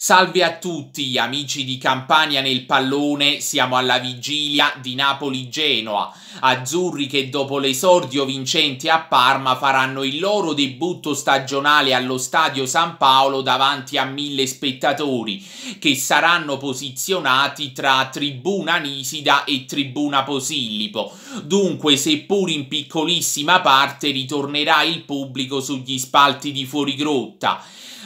Salve a tutti amici di Campania nel pallone, siamo alla vigilia di Napoli-Genoa. Azzurri che dopo l'esordio vincente a Parma faranno il loro debutto stagionale allo Stadio San Paolo davanti a mille spettatori che saranno posizionati tra Tribuna Nisida e Tribuna Posillipo. Dunque, seppur in piccolissima parte, ritornerà il pubblico sugli spalti di fuorigrotta.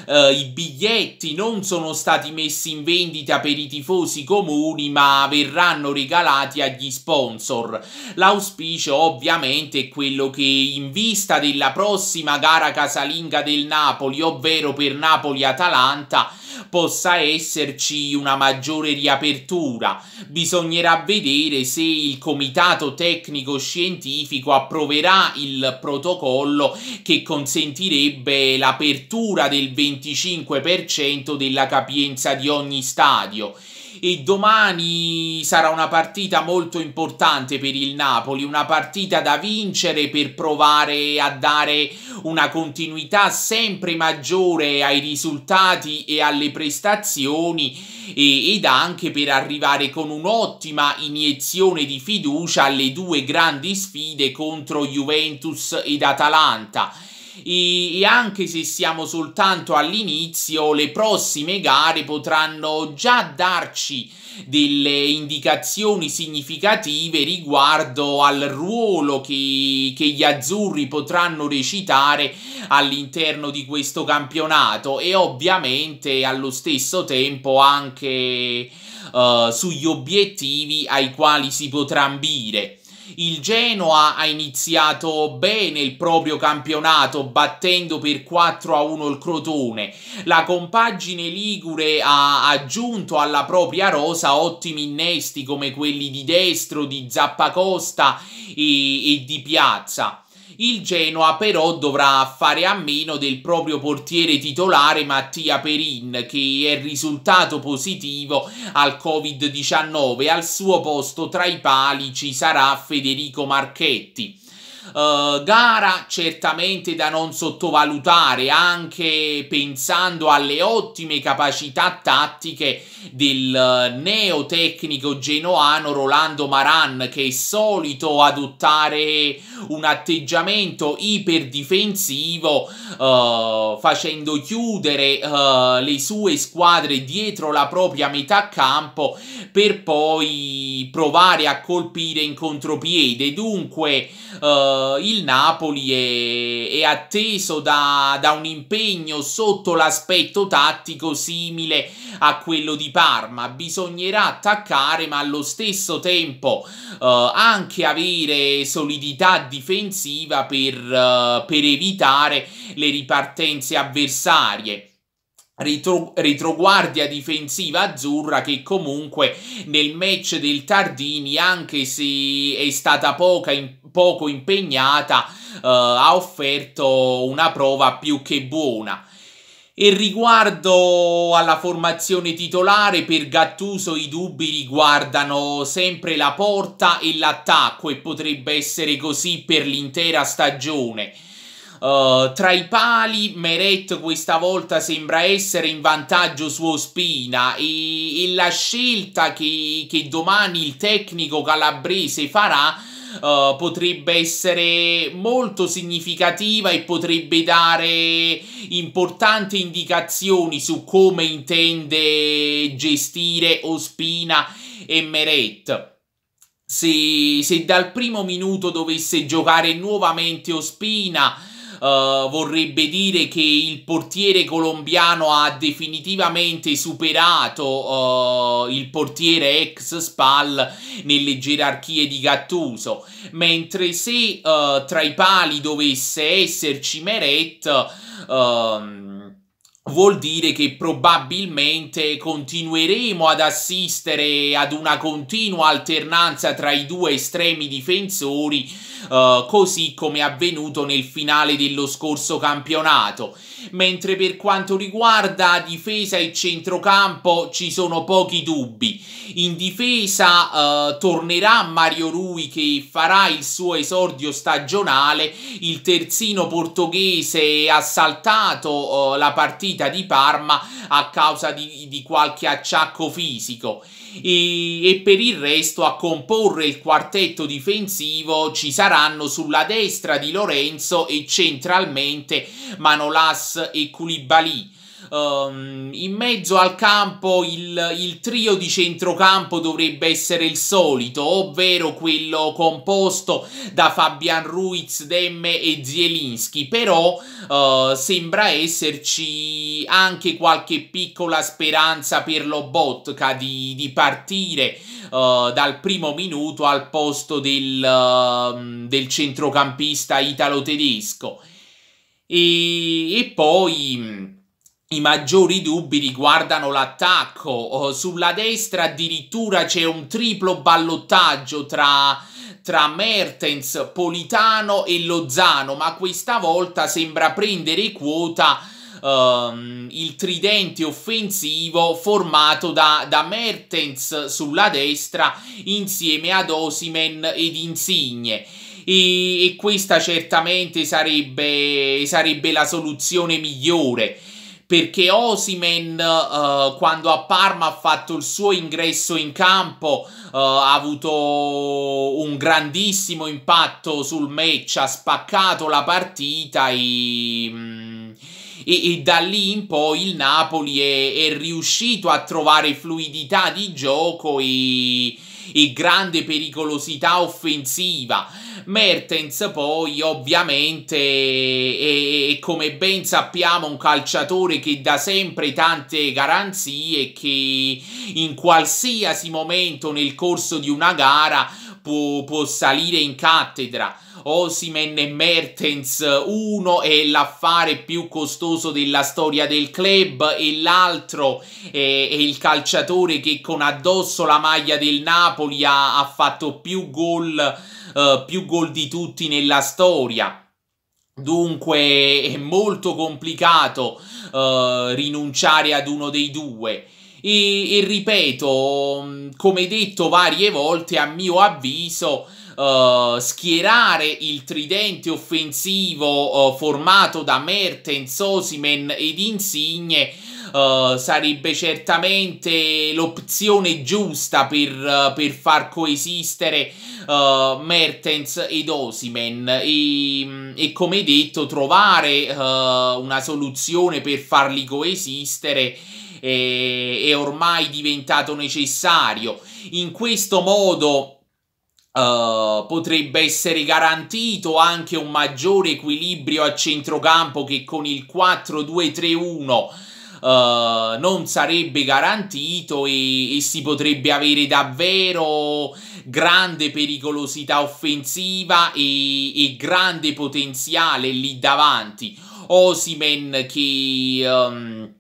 Uh, I biglietti non sono sono stati messi in vendita per i tifosi comuni ma verranno regalati agli sponsor. L'auspicio ovviamente è quello che in vista della prossima gara casalinga del Napoli, ovvero per Napoli-Atalanta, possa esserci una maggiore riapertura. Bisognerà vedere se il comitato tecnico scientifico approverà il protocollo che consentirebbe l'apertura del 25% della capienza di ogni stadio e domani sarà una partita molto importante per il Napoli, una partita da vincere per provare a dare una continuità sempre maggiore ai risultati e alle prestazioni e, ed anche per arrivare con un'ottima iniezione di fiducia alle due grandi sfide contro Juventus ed Atalanta e anche se siamo soltanto all'inizio, le prossime gare potranno già darci delle indicazioni significative riguardo al ruolo che, che gli azzurri potranno recitare all'interno di questo campionato e ovviamente allo stesso tempo anche eh, sugli obiettivi ai quali si potrà ambire. Il Genoa ha iniziato bene il proprio campionato battendo per 4 a 1 il Crotone. La compagine Ligure ha aggiunto alla propria rosa ottimi innesti come quelli di Destro, di Zappacosta e, e di Piazza. Il Genoa però dovrà fare a meno del proprio portiere titolare Mattia Perin che è risultato positivo al Covid-19. Al suo posto tra i pali ci sarà Federico Marchetti. Uh, gara certamente da non sottovalutare, anche pensando alle ottime capacità tattiche del eh, neotecnico genoano Rolando Maran, che è solito adottare un atteggiamento iperdifensivo, uh, facendo chiudere uh, le sue squadre dietro la propria metà campo per poi provare a colpire in contropiede. Dunque, uh, Uh, il Napoli è, è atteso da, da, un impegno sotto l'aspetto tattico simile a quello di Parma. Bisognerà attaccare, ma allo stesso tempo uh, anche avere solidità difensiva per, uh, per evitare le ripartenze avversarie. Ritro- retroguardia difensiva azzurra che comunque nel match del Tardini, anche se è stata in- poco impegnata, eh, ha offerto una prova più che buona. E riguardo alla formazione titolare, per Gattuso i dubbi riguardano sempre la porta e l'attacco e potrebbe essere così per l'intera stagione. Eh, tra i pali, Meret questa volta sembra essere in vantaggio su Ospina e, e la scelta che, che domani il tecnico calabrese farà. Uh, potrebbe essere molto significativa e potrebbe dare importanti indicazioni su come intende gestire Ospina e Meret. Se, se dal primo minuto dovesse giocare nuovamente Ospina, eh, vorrebbe dire che il portiere colombiano ha definitivamente superato uh, il portiere ex Spal nelle gerarchie di Gattuso, mentre se uh, tra i pali dovesse esserci Meret ehm, vuol dire che probabilmente continueremo ad assistere ad una continua alternanza tra i due estremi difensori, eh, così come è avvenuto nel finale dello scorso campionato. Mentre per quanto riguarda difesa e centrocampo ci sono pochi dubbi. In difesa eh, tornerà Mario Rui che farà il suo esordio stagionale, il terzino portoghese ha saltato eh, la partita sfuggita di Parma a causa di, di qualche acciacco fisico e, e, per il resto a comporre il quartetto difensivo ci saranno sulla destra di Lorenzo e centralmente Manolas e Culibali. Um, in mezzo al campo il, il, trio di centrocampo dovrebbe essere il solito, ovvero quello composto da Fabian Ruiz, Demme e Zielinski, però uh, sembra esserci anche qualche piccola speranza per Lobotka di, di partire uh, dal primo minuto al posto del, uh, del centrocampista italo-tedesco. E, e poi i maggiori dubbi riguardano l'attacco. Sulla destra addirittura c'è un triplo ballottaggio tra, tra Mertens, Politano e Lozano, ma questa volta sembra prendere quota Um, il tridente offensivo formato da, da, Mertens sulla destra insieme ad Osimen ed Insigne. E, e questa certamente sarebbe, sarebbe la soluzione migliore perché Osimen uh, eh, quando a Parma ha fatto il suo ingresso in campo uh, ha avuto un grandissimo impatto sul match, ha spaccato la partita e... Mm, e, e, da lì in poi il Napoli è, è riuscito a trovare fluidità di gioco e, e grande pericolosità offensiva. Mertens poi ovviamente è, è, come ben sappiamo un calciatore che dà sempre tante garanzie che in qualsiasi momento nel corso di una gara può, può salire in cattedra. Osimen e Mertens, uno è l'affare più costoso della storia del club e l'altro è, è il calciatore che con addosso la maglia del Napoli ha, ha fatto più gol eh, più gol di tutti nella storia. Dunque è molto complicato uh, rinunciare ad uno dei due. E, e, ripeto, mm, come detto varie volte, a mio avviso, uh, schierare il tridente offensivo uh, formato da Mertens, Osimen ed Insigne eh, sarebbe certamente l'opzione giusta per, uh, per far coesistere uh, Mertens ed Osimen e, mm, e, come detto trovare una soluzione per farli coesistere è, è ormai diventato necessario. In questo modo... Uh, potrebbe essere garantito anche un maggiore equilibrio a centrocampo che con il 4-2-3-1 uh, non sarebbe garantito e, e si potrebbe avere davvero grande pericolosità offensiva e, e grande potenziale lì davanti. Osimen che... Um,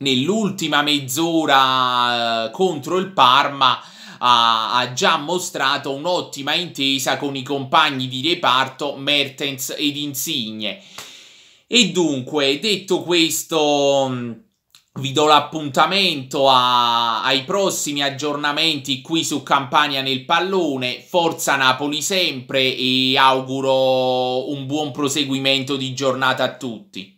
nell'ultima mezz'ora uh, contro il Parma ha, già mostrato un'ottima intesa con i compagni di reparto Mertens ed Insigne. E dunque, detto questo vi do l'appuntamento a, ai prossimi aggiornamenti qui su Campania nel pallone. Forza Napoli sempre e auguro un buon proseguimento di giornata a tutti.